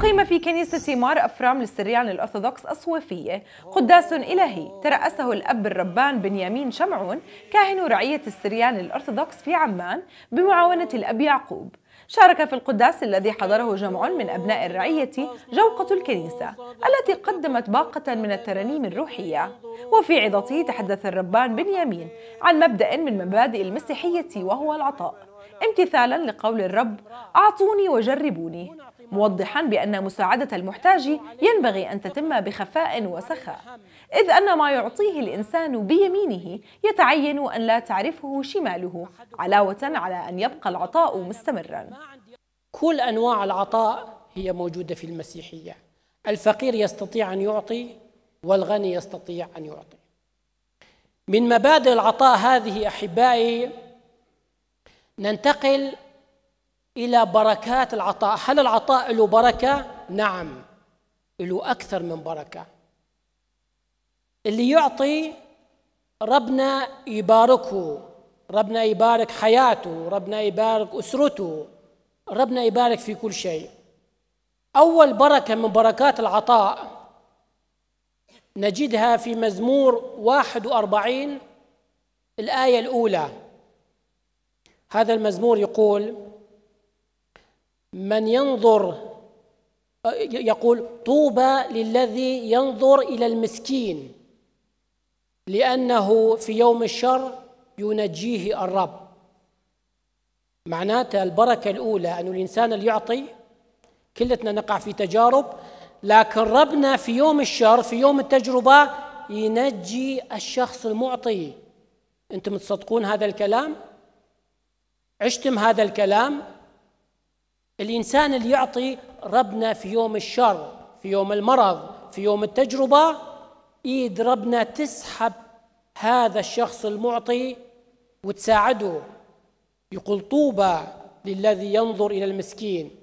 أقيم في كنيسة مار أفرام للسريان الأرثوذكس الصوفية قداس إلهي ترأسه الأب الربان بنيامين شمعون كاهن رعية السريان الأرثوذكس في عمان بمعاونة الأب يعقوب شارك في القداس الذي حضره جمع من أبناء الرعية جوقة الكنيسة التي قدمت باقة من الترانيم الروحية وفي عظته تحدث الربان بنيامين عن مبدأ من مبادئ المسيحية وهو العطاء امتثالا لقول الرب أعطوني وجربوني موضحا بأن مساعدة المحتاج ينبغي أن تتم بخفاء وسخاء إذ أن ما يعطيه الإنسان بيمينه يتعين أن لا تعرفه شماله علاوة على أن يبقى العطاء مستمرا كل أنواع العطاء هي موجودة في المسيحية الفقير يستطيع أن يعطي والغني يستطيع أن يعطي من مبادئ العطاء هذه أحبائي ننتقل إلى بركات العطاء هل العطاء له بركة؟ نعم له أكثر من بركة اللي يعطي ربنا يباركه ربنا يبارك حياته ربنا يبارك أسرته ربنا يبارك في كل شيء أول بركة من بركات العطاء نجدها في مزمور 41 الآية الأولى هذا المزمور يقول من ينظر يقول طوبى للذي ينظر إلى المسكين لأنه في يوم الشر ينجيه الرب معناته البركة الأولى أن الإنسان اللي يعطي كلتنا نقع في تجارب لكن ربنا في يوم الشر في يوم التجربة ينجي الشخص المعطي أنتم تصدقون هذا الكلام؟ عشتم هذا الكلام الانسان اللي يعطي ربنا في يوم الشر في يوم المرض في يوم التجربه ايد ربنا تسحب هذا الشخص المعطي وتساعده يقول طوبى للذي ينظر الى المسكين